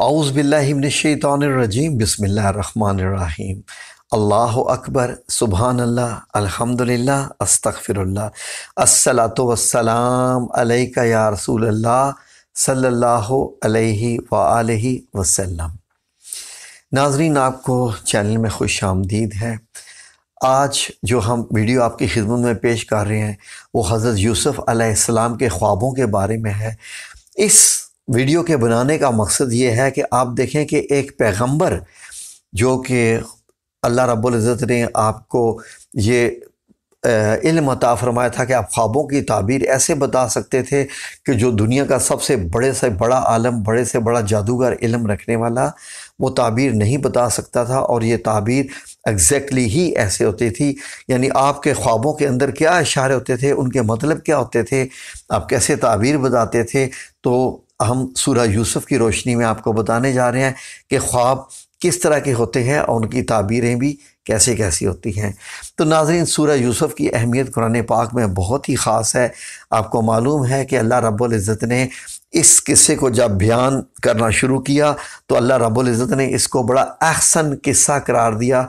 आउज़बिल्लिमिनशैतरजीम बसमीम अल्लाह अकबर सुबहान अल्लाह अलहमदिल्ला अस्तफ़िरल्ला वसलाम अलैका या रसूल सल्लल्लाहु अलैहि व आलिहि वसल्लम नाजरीन आपको चैनल में खुश आमदीद है आज जो हम वीडियो आपकी खिदमत में पेश कर रहे हैं वो हज़रत यूसुफ़ अलैहिस्सलाम के ख्वाबों के बारे में है इस वीडियो के बनाने का मकसद ये है कि आप देखें कि एक पैगंबर जो कि अल्लाह रब्ज़त ने आपको ये इल्म अता फरमाया था कि आप ख्वाबों की ताबीर ऐसे बता सकते थे कि जो दुनिया का सबसे बड़े से बड़ा आलम बड़े से बड़ा जादूगर इल्म रखने वाला वो ताबीर नहीं बता सकता था और ये ताबीर एग्जैक्टली ही ऐसे होती थी यानी आपके ख्वाबों के अंदर क्या इशारे होते थे उनके मतलब क्या होते थे आप कैसे ताबीर बताते थे तो हम सूर्य यूसुफ की रोशनी में आपको बताने जा रहे हैं कि ख्वाब किस तरह के होते हैं और उनकी ताबीरें भी कैसे कैसी होती हैं तो नाजरीन सूर्य यूसुफ की अहमियत कुरान पाक में बहुत ही ख़ास है आपको मालूम है कि अल्लाह रब्ज़त ने इस किस्से को जब बयान करना शुरू किया तो अल्लाह रब्ज़त ने इसको बड़ा अहसन किस्सा करार दिया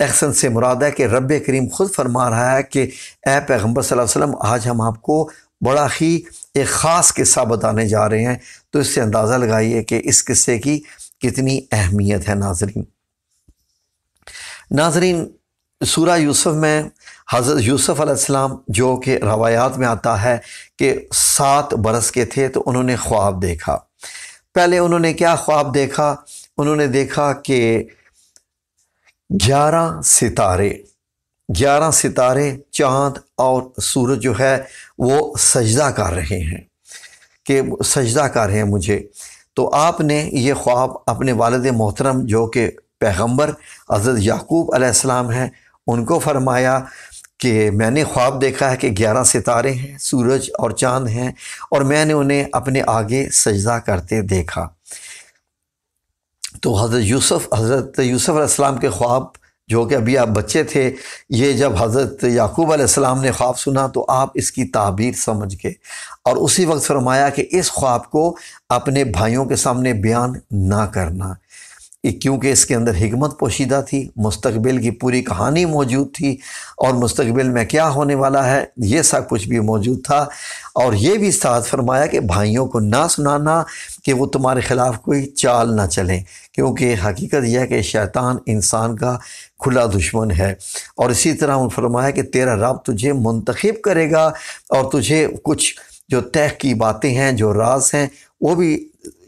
अहसन से मुराद है कि रब करीम ख़ुद फरमा रहा है कि ए पैगम्बर वसल्लम आज हम आपको बड़ा ही एक ख़ास किस्सा बताने जा रहे हैं तो इससे अंदाज़ा लगाइए कि इस किस्से की कितनी अहमियत है नाजरीन नाजरीन सूरा यूसुफ में हज़रत यूसुफ अलैहिस्सलाम जो कि रवायात में आता है कि सात बरस के थे तो उन्होंने ख्वाब देखा पहले उन्होंने क्या ख्वाब देखा उन्होंने देखा कि ग्यारह सितारे ग्यारह सितारे चाँद और सूरज जो है वो सजदा कर रहे हैं कि सजदा कर रहे हैं मुझे तो आपने ये ख्वाब अपने वालद मोहतरम जो कि पैगम्बर हज़रत याकूब आसमाम हैं उनको फरमाया कि मैंने ख्वाब देखा है कि ग्यारह सितारे हैं सूरज और चांद हैं और मैंने उन्हें अपने आगे सजदा करते देखा तो हज़रत यूसुफ हज़रत यूसुफ़ के ख्वाब जो कि अभी आप बच्चे थे ये जब हज़रत याकूब आसमाम ने ख्वाब सुना तो आप इसकी ताबीर समझ गए और उसी वक्त फरमाया कि इस ख्वाब को अपने भाइयों के सामने बयान ना करना क्योंकि इसके अंदर हमत पोशीदा थी मुस्तबिल की पूरी कहानी मौजूद थी और मुस्तबिल में क्या होने वाला है ये सब कुछ भी मौजूद था और ये भी साथ फरमाया कि भाइयों को ना सुनाना कि वो तुम्हारे ख़िलाफ़ कोई चाल ना चलें क्योंकि हकीकत यह है कि शैतान इंसान का खुला दुश्मन है और इसी तरह उन फरमाया कि तेरा रब तुझे मंतखब करेगा और तुझे कुछ जो तह की बातें हैं जो राज हैं वो भी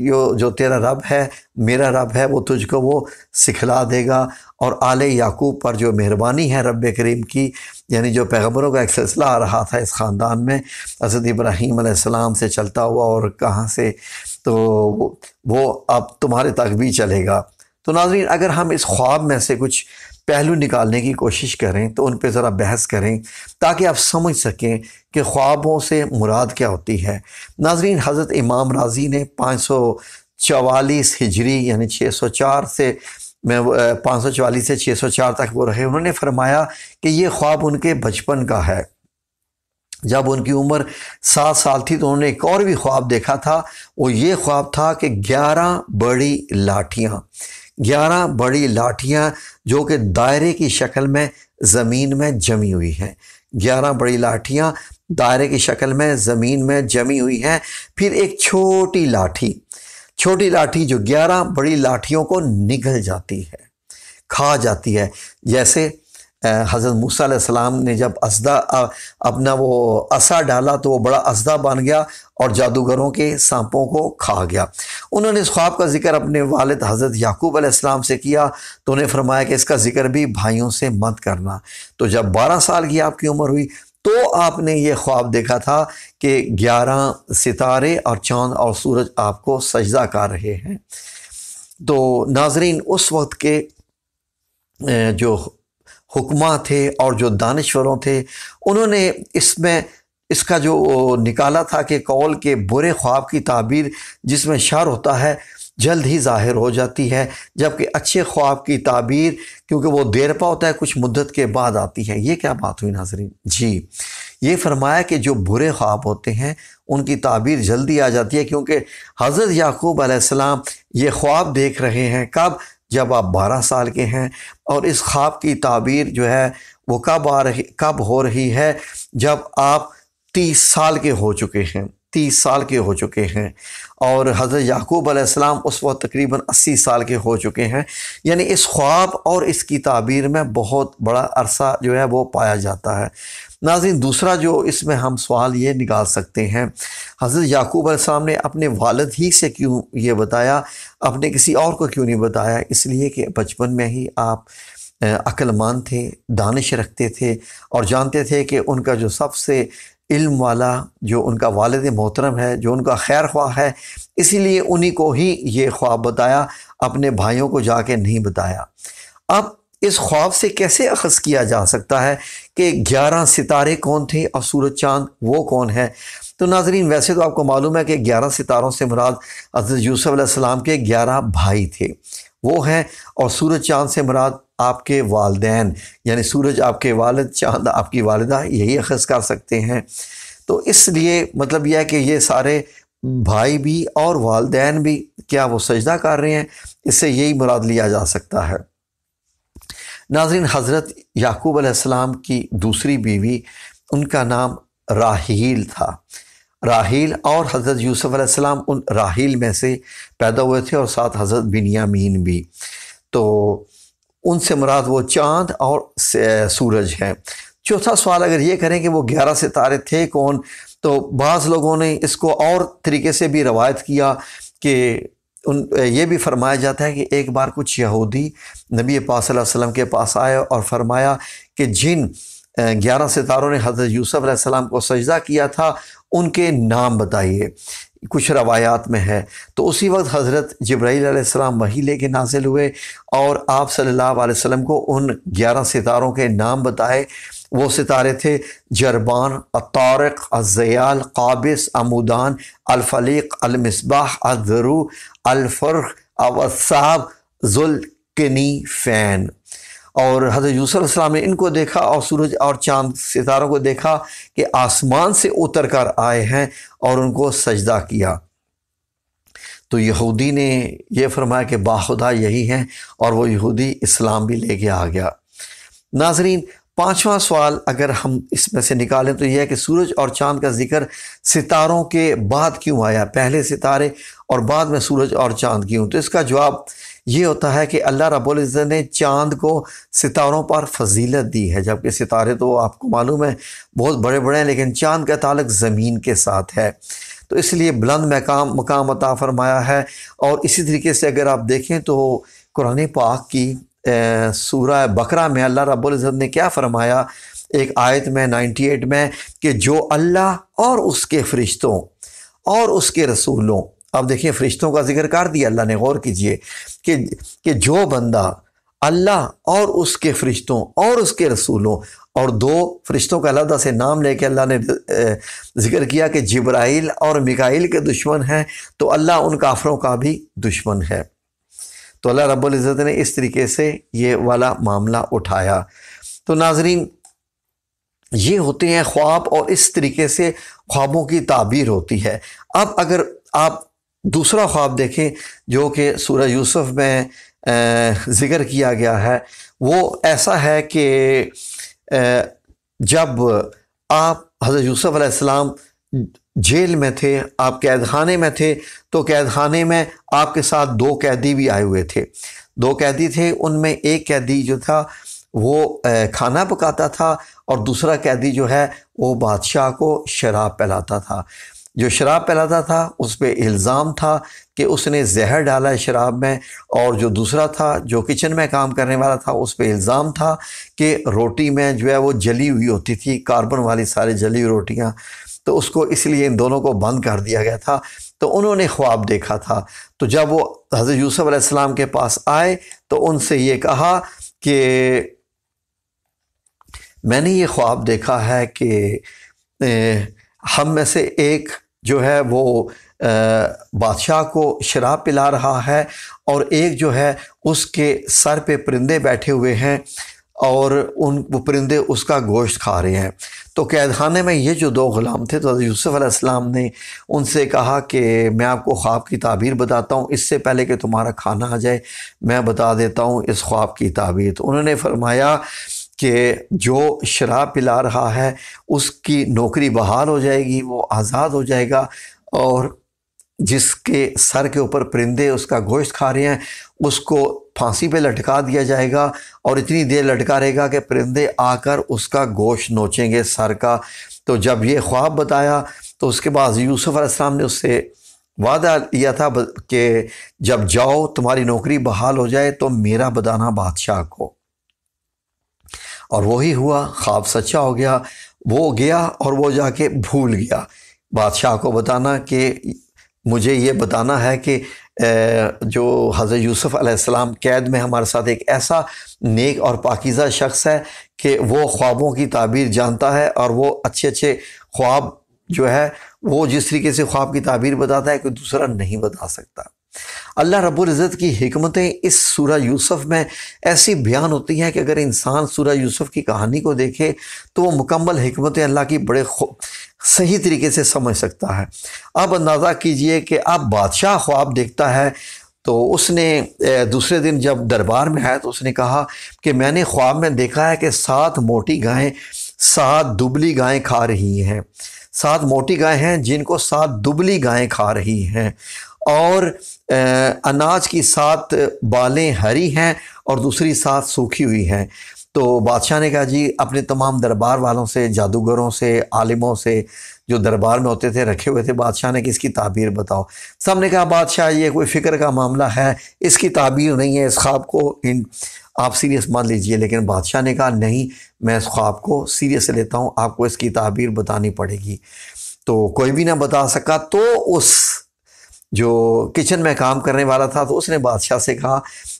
यो जो तेरा रब है मेरा रब है वो तुझको वो सिखला देगा और आले याकूब पर जो मेहरबानी है रब करीम की यानी जो पैगम्बरों का एक सिलसिला आ रहा था इस ख़ानदान में असद इब्राहीम आसमाम से चलता हुआ और कहाँ से तो वो अब तुम्हारे तक भी चलेगा तो नाजरीन अगर हम इस ख्वाब में से कुछ पहलू निकालने की कोशिश करें तो उन पर ज़रा बहस करें ताकि आप समझ सकें कि ख्वाबों से मुराद क्या होती है नाजरीन हज़रत इमाम राजी ने पाँच सौ चवालीस हिजरी यानी छः सौ चार से मैं पाँच सौ चवालीस से छः सौ चार तक वो रहे उन्होंने फरमाया कि ये ख्वाब उनके बचपन का है जब उनकी उम्र सात साल थी तो उन्होंने एक और भी ख्वाब देखा था वो ये ख्वाब था कि ग्यारह बड़ी लाठियाँ ग्यारह बड़ी लाठियाँ जो कि दायरे की शक्ल में ज़मीन में जमी हुई हैं ग्यारह बड़ी लाठियाँ दायरे की शक्ल में ज़मीन में जमी हुई हैं फिर एक छोटी लाठी छोटी लाठी जो ग्यारह बड़ी लाठियों को निगल जाती है खा जाती है जैसे हज़रत मूसा ने जब असदा अपना वो असा डाला तो वो बड़ा असदा बन गया और जादूगरों के सांपों को खा गया उन्होंने इस ख्वाब का जिक्र अपने वालद हज़रत याकूब आसमाम से किया तो उन्हें फरमाया कि इसका जिक्र भी भाइयों से मत करना तो जब बारह साल की आपकी उम्र हुई तो आपने ये ख्वाब देखा था कि ग्यारह सितारे और चाँद और सूरज आपको सजदा कर रहे हैं तो नाजरीन उस वक्त के जो हुक्मा थे और जो दानश्वरों थे उन्होंने इसमें इसका जो निकाला था कि कौल के बुरे ख्वाब की ताबीर जिसमें शर होता है जल्द ही ज़ाहिर हो जाती है जबकि अच्छे ख्वाब की ताबीर क्योंकि वो देरपा होता है कुछ मुद्दत के बाद आती है ये क्या बात हुई नाजरीन जी ये फरमाया कि जो बुरे ख्वाब होते हैं उनकी ताबीर जल्दी आ जाती है क्योंकि हज़रत याकूब आसमाम ये ख्वाब देख रहे हैं कब जब आप बारह साल के हैं और इस ख्वाब की ताबीर जो है वो कब आ रही कब हो रही है जब आप तीस साल के हो चुके हैं तीस साल के हो चुके हैं और हज़रत याकूब अलैहिस्सलाम उस वक्त तकरीबन अस्सी साल के हो चुके हैं यानी इस ख्वाब और इसकी ताबीर में बहुत बड़ा अरसा जो है वो पाया जाता है नाजिन दूसरा जो इसमें हम सवाल ये निकाल सकते हैं हज़रत याकूब अलैहिस्सलाम ने अपने वालद ही से क्यों ये बताया अपने किसी और को क्यों नहीं बताया इसलिए कि बचपन में ही आप अक्लमंद थे दानिश रखते थे और जानते थे कि उनका जो सबसे इल्म वाला जो उनका वालद मोहतरम है जो उनका खैर ख्वाह है इसीलिए उन्हीं को ही ये ख्वाब बताया अपने भाइयों को जाके नहीं बताया अब इस ख्वाब से कैसे अखज़ किया जा सकता है कि ग्यारह सितारे कौन थे और सूरज चाँद वो कौन है तो नाजरीन वैसे तो आपको मालूम है कि ग्यारह सितारों से मुराद हजरत यूसुफ़ के ग्यारह भाई थे वो हैं और सूरज चाँद से मुराद आपके वालदेन यानी सूरज आपके वालद चांद आपकी वालदा यही अखज़ कर सकते हैं तो इसलिए मतलब यह है कि ये सारे भाई भी और वालदेन भी क्या वो सजदा कर रहे हैं इससे यही मुराद लिया जा सकता है नाजरीन हज़रत याकूब अलैहिस्सलाम की दूसरी बीवी उनका नाम राहील था राहील और हज़रत यूसुफ़ अलैहिस्सलाम उन राहील में से पैदा हुए थे और साथ हज़रत बिनियामीन भी तो उनसे मुराद वो चांद और सूरज है चौथा सवाल अगर ये करें कि वो ग्यारह सितारे थे कौन तो बाज़ लोगों ने इसको और तरीके से भी रवायत किया कि उन ये भी फरमाया जाता है कि एक बार कुछ यहूदी नबी पाक के पास आए और फरमाया कि जिन ग्यारह सितारों ने हज़रत यूसफ़ को सजदा किया था उनके नाम बताइए कुछ रवायात में है तो उसी वक्त हज़रत जब्राईसम वही ले के नाजिल हुए और आप सल्ला वसम को उन ग्यारह सितारों के नाम बताए वो सितारे थे जरबान अतारक अजयाल काबिस अमूदान अलफलीक अलमिसबाह अजरू अलफ़र अवसाब जुल्कनी फ़ैन और हज़रत यूसुफ़ ने इनको देखा और सूरज और चांद सितारों को देखा कि आसमान से उतर कर आए हैं और उनको सजदा किया तो यहूदी ने यह फरमाया कि बाखुदा यही है और वो यहूदी इस्लाम भी लेके आ गया नाजरीन पांचवा सवाल अगर हम इसमें से निकालें तो यह है कि सूरज और चांद का जिक्र सितारों के बाद क्यों आया पहले सितारे और बाद में सूरज और चांद क्यों तो इसका जवाब ये होता है कि अल्लाह रब्ज़त ने चांद को सितारों पर फजीलत दी है जबकि सितारे तो आपको मालूम है बहुत बड़े बड़े हैं लेकिन चांद का ताल्लक ज़मीन के साथ है तो इसलिए बुलंद मकाम मकाम अता फरमाया है और इसी तरीके से अगर आप देखें तो कुरान पाक की सूरह बकरा में अल्लाह रब्ज़त ने क्या फरमाया एक आयत में 98 में कि जो अल्लाह और उसके फरिश्तों और उसके रसूलों अब देखिए फरिश्तों का जिक्र कर दिया अल्लाह ने गौर कीजिए कि कि जो बंदा अल्लाह और उसके फरिश्तों और उसके रसूलों और दो फरिश्तों का अलहदा से नाम लेके अल्लाह ने जिक्र किया कि जिब्राइल और मिकाइल के दुश्मन हैं तो अल्लाह उन काफरों का भी दुश्मन है तो अल्लाह रब्ज़त ने इस तरीके से ये वाला मामला उठाया तो नाजरीन ये होते हैं ख्वाब और इस तरीके से ख्वाबों की ताबीर होती है अब अगर आप दूसरा ख्वाब देखें जो कि सूर्य यूसुफ में ज़िक्र किया गया है वो ऐसा है कि जब आप हज़रत यूसुफ़ अलैहिस्सलाम जेल में थे आप कैद खाने में थे तो कैद खाने में आपके साथ दो कैदी भी आए हुए थे दो कैदी थे उनमें एक कैदी जो था वो खाना पकाता था और दूसरा कैदी जो है वो बादशाह को शराब पिलाता था जो शराब पहलाता था उस पर इल्ज़ाम था कि उसने जहर डाला है शराब में और जो दूसरा था जो किचन में काम करने वाला था उस पर इल्ज़ाम था कि रोटी में जो है वो जली हुई होती थी कार्बन वाली सारी जली हुई रोटियाँ तो उसको इसलिए इन दोनों को बंद कर दिया गया था तो उन्होंने ख्वाब देखा था तो जब वो हज़रत यूसुफ़ अलैहिस्सलाम के पास आए तो उनसे ये कहा कि मैंने ये ख्वाब देखा है कि हम में से एक जो है वो बादशाह को शराब पिला रहा है और एक जो है उसके सर पे परिंदे बैठे हुए हैं और उन वो परिंदे उसका गोश्त खा रहे हैं तो कैदखाने में ये जो दो ग़ुलाम थे तो यूसुफ़ अलैहिस्सलाम ने उनसे कहा कि मैं आपको ख्वाब की ताबीर बताता हूँ इससे पहले कि तुम्हारा खाना आ जाए मैं बता देता हूँ इस ख्वाब की ताबीर तो उन्होंने फरमाया कि जो शराब पिला रहा है उसकी नौकरी बहाल हो जाएगी वो आज़ाद हो जाएगा और जिसके सर के ऊपर परिंदे उसका गोश्त खा रहे हैं उसको फांसी पे लटका दिया जाएगा और इतनी देर लटका रहेगा कि परिंदे आकर उसका गोश्त नोचेंगे सर का तो जब ये ख्वाब बताया तो उसके बाद यूसुफ़ अलैहिस्सलाम ने उससे वादा लिया था कि जब जाओ तुम्हारी नौकरी बहाल हो जाए तो मेरा बताना बादशाह को और वही हुआ ख्वाब सच्चा हो गया वो गया और वो जाके भूल गया बादशाह को बताना कि मुझे ये बताना है कि जो हज़रत यूसुफ़ अलैहिस्सलाम कैद में हमारे साथ एक ऐसा नेक और पाकिज़ा शख्स है कि वो ख्वाबों की ताबीर जानता है और वो अच्छे अच्छे ख्वाब जो है वो जिस तरीके से ख्वाब की ताबीर बताता है कोई दूसरा नहीं बता सकता अल्लाह रबुल्ज़त की हमतें इस सूरह यूसुफ में ऐसी बयान होती हैं कि अगर इंसान सूरह यूसुफ की कहानी को देखे तो वो मुकम्मल हमतें अल्लाह की बड़े सही तरीके से समझ सकता है अब अंदाज़ा कीजिए कि अब बादशाह ख्वाब देखता है तो उसने दूसरे दिन जब दरबार में आया तो उसने कहा कि मैंने ख्वाब में देखा है कि सात मोटी गायें सात दुबली गायें खा रही हैं सात मोटी गायें हैं जिनको सात दुबली गायें खा रही हैं और अनाज की सात बालें हरी हैं और दूसरी सात सूखी हुई हैं तो बादशाह ने कहा जी अपने तमाम दरबार वालों से जादूगरों से आलिमों से जो दरबार में होते थे रखे हुए थे बादशाह ने कि इसकी ताबीर बताओ सब ने कहा बादशाह ये कोई फ़िक्र का मामला है इसकी ताबीर नहीं है इस ख्वाब को इन आप सीरियस मान लीजिए लेकिन बादशाह ने कहा नहीं मैं इस ख्वाब को सीरियस लेता हूँ आपको इसकी ताबीर बतानी पड़ेगी तो कोई भी ना बता सका तो उस जो किचन में काम करने वाला था तो उसने बादशाह से कहा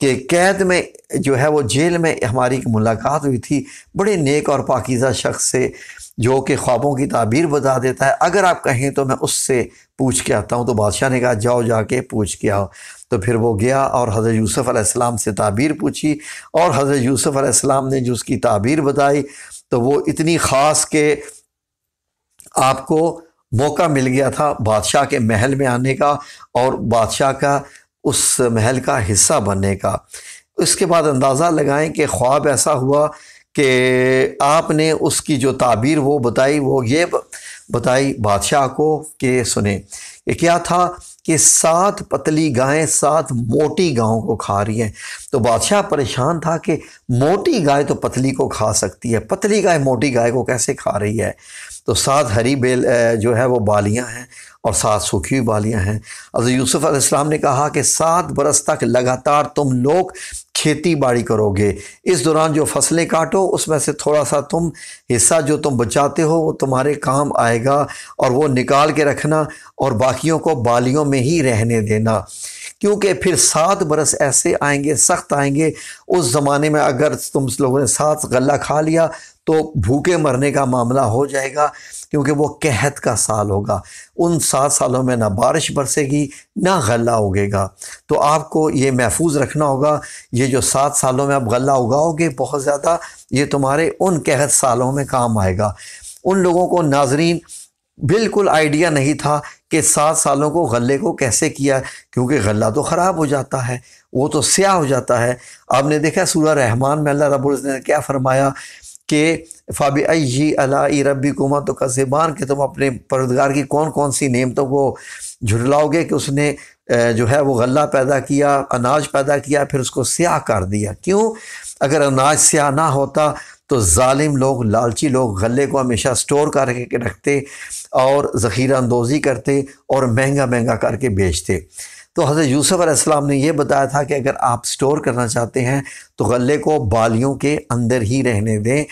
कि कैद में जो है वो जेल में हमारी मुलाकात हुई थी बड़े नेक और पाकिज़ा शख्स से जो कि ख्वाबों की ताबीर बता देता है अगर आप कहें तो मैं उससे पूछ के आता हूँ तो बादशाह ने कहा जाओ जाके पूछ के आओ तो फिर वो गया और हज़रत यूसुफ़ अलैहिस्सलाम से ताबीर पूछी और हज़रत यूसुफ़ अलैहिस्सलाम ने जो उसकी ताबीर बताई तो वो इतनी ख़ास के आपको मौका मिल गया था बादशाह के महल में आने का और बादशाह का उस महल का हिस्सा बनने का इसके बाद अंदाज़ा लगाएं कि ख्वाब ऐसा हुआ कि आपने उसकी जो ताबीर वो बताई वो ये बताई बादशाह को कि सुने कि क्या था कि सात पतली गायें सात मोटी गायों को खा रही हैं तो बादशाह परेशान था कि मोटी गाय तो पतली को खा सकती है पतली गाय मोटी गाय को कैसे खा रही है तो सात हरी बेल जो है वो बालियां हैं और सात सूखी हुई बालियाँ हैं हजरत यूसुफ अलैहिस्सलाम ने कहा कि सात बरस तक लगातार तुम लोग खेती बाड़ी करोगे इस दौरान जो फसलें काटो उसमें से थोड़ा सा तुम हिस्सा जो तुम बचाते हो वो तुम्हारे काम आएगा और वो निकाल के रखना और बाकियों को बालियों में ही रहने देना क्योंकि फिर सात बरस ऐसे आएंगे सख्त आएंगे उस ज़माने में अगर तुम लोगों ने सात गला खा लिया तो भूखे मरने का मामला हो जाएगा क्योंकि वो कहत का साल होगा उन सात सालों में ना बारिश बरसेगी ना गला उगेगा तो आपको ये महफूज रखना होगा ये जो सात सालों में आप गला उगाओगे बहुत ज़्यादा ये तुम्हारे उन कहत सालों में काम आएगा उन लोगों को नाजरीन बिल्कुल आइडिया नहीं था कि सात सालों को गले को कैसे किया क्योंकि गला तो ख़राब हो जाता है वो तो स्याह हो जाता है आपने देखा सूर रहमान में अल्लाह रबुल ने क्या फरमाया कि फ़ाब अजी अला रबी कुमा तो कसेबान के तुम अपने परदगार की कौन कौन सी नियमतों को झुटलाओगे कि उसने जो है वो गला पैदा किया अनाज पैदा किया फिर उसको स्याह कर दिया क्यों अगर अनाज स्याह ना होता तो ालिम लोग लालची लोग गले को हमेशा स्टोर करके रखते और ज़ख़ीरा अंदोज़ी करते और महंगा महंगा करके बेचते तो हज़रत यूसुफ़ अलैहिस्सलाम ने यह बताया था कि अगर आप स्टोर करना चाहते हैं तो गले को बालियों के अंदर ही रहने दें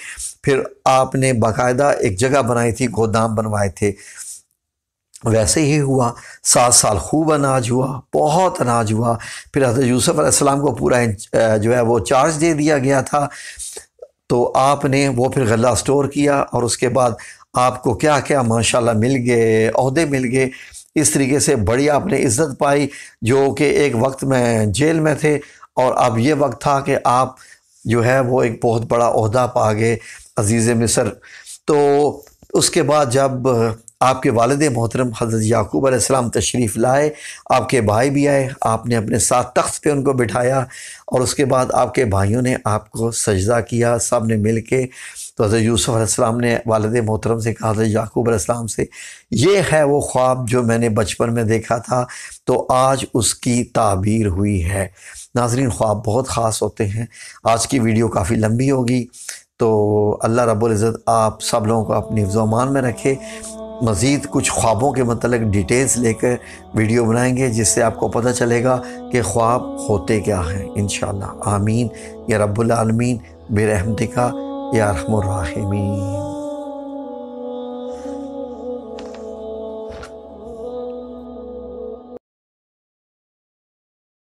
फिर आपने बाकायदा एक जगह बनाई थी गोदाम बनवाए थे वैसे ही हुआ सात साल खूब अनाज हुआ बहुत अनाज हुआ फिर हज़रत यूसुफ़ अलैहिस्सलाम को पूरा जो है वो चार्ज दे दिया गया था तो आपने वो फिर गला स्टोर किया और उसके बाद आपको क्या क्या माशाल्लाह मिल गए अहदे मिल गए इस तरीके से बड़ी आपने इज़्ज़त पाई जो कि एक वक्त में जेल में थे और अब ये वक्त था कि आप जो है वो एक बहुत बड़ा अहदा पा गए अज़ीज़ मिसर तो उसके बाद जब आपके वालद मोहतरम हज़रत याकूब आसमाम तशरीफ़ लाए आपके भाई भी आए आपने अपने साथ तख्त पे उनको बिठाया और उसके बाद आपके भाइयों ने आपको सजदा किया सब ने मिल के तो हज़रत यूसुफ़ आसमाम ने वालद मोहतरम से कहा हज़रत याकूब आसमाम से ये है वो ख्वाब जो मैंने बचपन में देखा था तो आज उसकी ताबीर हुई है नाजरीन ख्वाब बहुत ख़ास होते हैं आज की वीडियो काफ़ी लंबी होगी तो अल्लाह रब्बुल इज़्ज़त आप सब लोगों को अपनी मान में रखे मज़ीद कुछ ख्वाबों के मतलब डिटेल्स लेकर वीडियो बनाएंगे जिससे आपको पता चलेगा कि ख्वाब होते क्या हैं इन आमीन या रब्बुल आलमीन बेरहमदिका या रहमीन